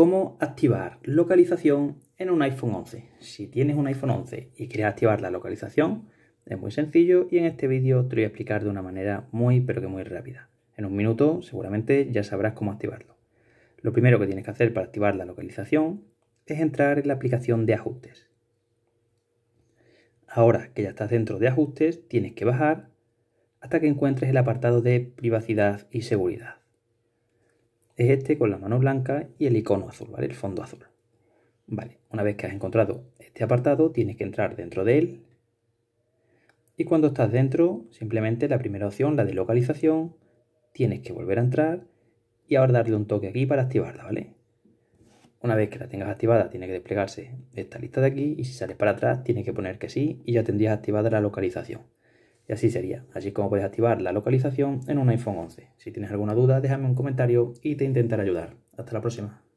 ¿Cómo activar localización en un iPhone 11? Si tienes un iPhone 11 y quieres activar la localización, es muy sencillo y en este vídeo te voy a explicar de una manera muy pero que muy rápida. En un minuto seguramente ya sabrás cómo activarlo. Lo primero que tienes que hacer para activar la localización es entrar en la aplicación de ajustes. Ahora que ya estás dentro de ajustes, tienes que bajar hasta que encuentres el apartado de privacidad y seguridad es este con la mano blanca y el icono azul, ¿vale? El fondo azul. Vale, una vez que has encontrado este apartado, tienes que entrar dentro de él. Y cuando estás dentro, simplemente la primera opción, la de localización, tienes que volver a entrar y ahora darle un toque aquí para activarla, ¿vale? Una vez que la tengas activada, tiene que desplegarse esta lista de aquí y si sales para atrás, tienes que poner que sí y ya tendrías activada la localización. Y así sería, así como puedes activar la localización en un iPhone 11. Si tienes alguna duda, déjame un comentario y te intentaré ayudar. Hasta la próxima.